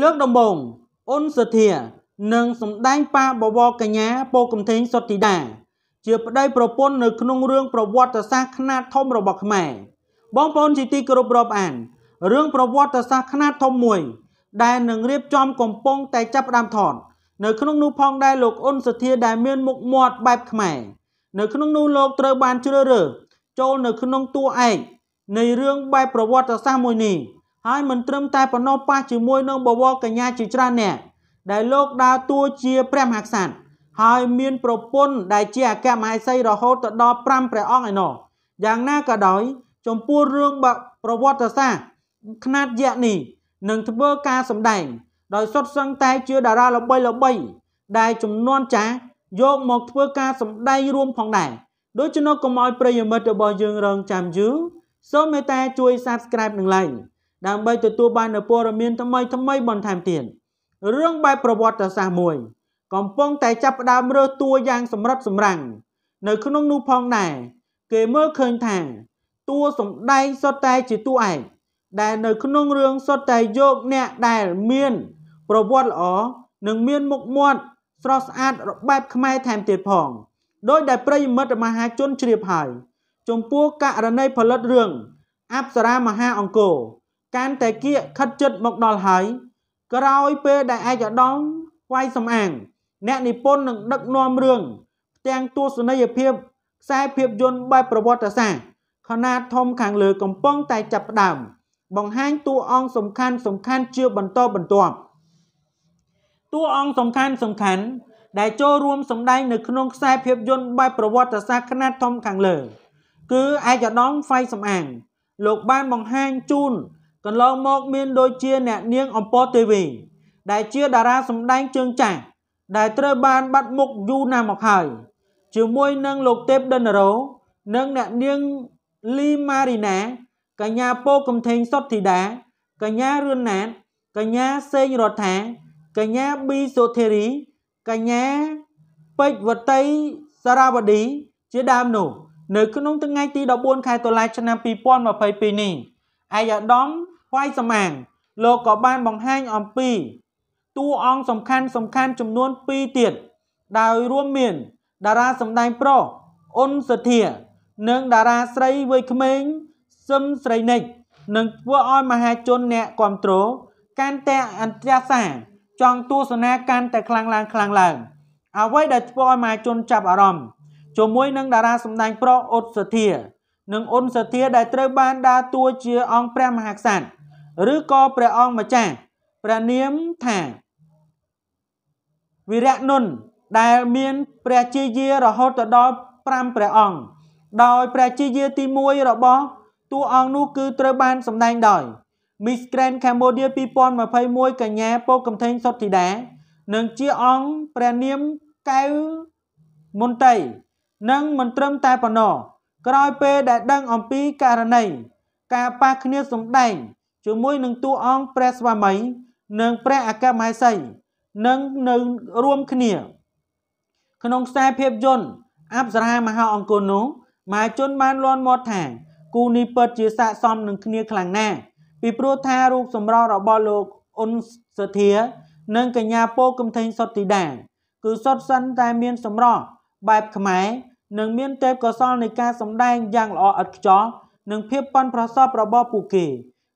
លើកដំបូងអ៊ុនសធានិងសម្ដែងប៉ាបវរកញ្ញាពោកំថេងសុទ្ធីតាជាប្តីប្រពន្ធនៅក្នុងរឿងប្រវត្តិសាស្ត្រខ្នាតធំរបស់ខ្មែរបងប្អូនជាទីគោរពរាប់អានរឿងប្រវត្តិសាស្ត្រខ្នាតធំមួយ ដែលនឹងរៀបចំកំពុងតែចាប់ផ្ដើមថតនៅក្នុងនោះផងដែរលោកអ៊ុនសធាដែលមានមុខមាត់បែបខ្មែរនៅក្នុងនោះលោកត្រូវបានជ្រើសរើសចូលនៅក្នុងតួឯកនៃរឿងបែបប្រវត្តិសាស្ត្រមួយនេះហើយមិនត្រឹមតែប៉ុណ្ណោះប៉ះជាមួយនឹងបវរកញ្ញាជាច្រើនអ្នកដែលលោកដើរតួជាព្រះមហាក្សត្រហើយមានប្រពន្ធដែលជាអគ្គមហេសីរហូតដល់5ព្រះអង្គឯណោះយ៉ាងណាក៏ដោយចំពោះរឿងប្រវត្តិសាស្ត្រຂ្នាតយៈនេះនឹងធ្វើការសម្ដែងដោយសុទ្ធសឹងតែជាតារាល្បីល្បីដែលចំនួនចាស់យកមកធ្វើការសម្ដែងរួមផងដែរដូច្នោះកុំឲ្យប្រិយមិត្តរបស់យើងរងចាំយូរសូមមេត្តាជួយ Subscribe និង Like ដើម្បីទទួលបាននូវព័ត៌មាន ថ្មីថ្មីបន្ថែមទៀតរឿងបែបប្រវត្តិសាស្ត្រមួយ កំពុងតែចាប់ផ្ដើមរើសតួយ៉ាងសម្រិតសម្រាំងនៅក្នុងនោះផងដែរគេមើលឃើញថាតួសម្ដែងសុទ្ធតែជាតួឯកដែលនៅក្នុងរឿងសុទ្ធតែយកអ្នកដែលមាន ប្រវត្តិល្អនិងមានមុខមាត់ស្រស់ស្អាតរបៀបខ្មែរថែមទៀតផងដោយដែលប្រិយមិត្តមហាជនជ្រាបហើយចំពោះករណីផលិតរឿងអប្សរាមហាអង្គរកាន់តែគៀកខិតជិតមកដល់ហើយ ក្រោយពេលដែលឯកឧត្តមវាយសំអាង អ្នកនិពន្ធនឹងដឹកនាំរឿងផ្ទាំងទស្សនីយភាពខ្សែភាពយន្តបែបប្រវត្តិសាស្ត្រខណាតធំខាងលើកំពុងតែចាប់ផ្ដើមបង្ហាញតួអង្គសំខាន់សំខាន់ជាបន្តបន្ទាប់តួអង្គសំខាន់សំខាន់ ដែលចូលរួមសម្ដែងនៅក្នុងខ្សែភាពយន្តបែបប្រវត្តិសាស្ត្រខ្នាតធំខាងលើ គឺឯកឧត្តមហ្វៃសំអាង លោកបានបង្ហាញជូនកន្លងមកមានដូចជាអ្នកនាងអំពរទេវីដែលជាតារាសម្ដែងជើងចាស់ដែលត្រូវបានបាត់មុខយូរណាស់មកហើយជាមួយនឹងលោកទេពដិនរ៉ូនិងអ្នកនាងលីម៉ារីណាកញ្ញាពោកំថេងសុតធីតាកញ្ញារឿនណាតកញ្ញាសេងរដ្ឋាកញ្ញាប៊ីសូធេរីកញ្ញាពេជ្រវតីសារ៉ាវឌីជាដើមនោះនៅ ក្នុងថ្ងៃទី14ខែតុលាឆ្នាំ2022នេះឯកឧត្តមវៃសមាងលោកក៏បានបង្ហាញអំពីតួអង្គសំខាន់សំខាន់ចំនួន2ទៀតដោយរួមមាន តារាសម្ដែងប្រុសអ៊ុនសធា និងតារាស្រីវ័យក្មេងសឹមស្រីនិចនឹងធ្វើឲ្យមហាជនអ្នកគ្រប់គ្រងកាន់តែអន្តរសាចង់ទស្សនាកាន់តែខ្លាំងឡើងខ្លាំងឡើង អ្វីដែលធ្វើឲ្យមហាជនចាប់អារម្មណ៍ជាមួយនឹងតារាសម្ដែងប្រុសអ៊ុនសធានិងអ៊ុនសធាដែលត្រូវបានដើរតួជាអង្គព្រះមហាក្សត្រឬក៏ព្រះអង្គម្ចាស់ព្រះនាមថាវិរៈនុន ដែលមានព្រះជាយារហូតទៅដល់5ព្រះអង្គដោយព្រះជាយាទី1របស់តួអង្គនោះគឺត្រូវបានសម្ដែងដោយ Miss Grand Cambodia 2021កញ្ញាពោកំថេងសុទ្ធធីតានិងជាអង្គព្រះនាមកៅមុនតៃនិងមិនត្រឹមតែប៉ុណ្ណោះក្រោយពេលដែលដឹងអំពីករណីការប៉ះគ្នាសម្ដែងជាមួយនឹងតួអង្គព្រះស្វាមី និងព្រះអគ្គមហេសី និងនៅរួមគ្នា ក្នុងខ្សែភាពយន្តអប្សរាមហាអង្គរនោះមហាជនបានលន់មាត់ថាគូនេះពិតជាស័ក្តិសមនឹងគ្នាខ្លាំងណាស់ពីព្រោះថារូបសម្រស់របស់លោកអ៊ុនសធា និងកញ្ញាពោកំថែងសុតទីដាគឺសុតសិនតែមានសម្រស់បែបខ្មែរ និងមានទេពកោសលនៃការសម្ដែងយ៉ាងល្អឥតខ្ចោះនិងភាពប៉ិនប្រសប់របស់ពួកគេ។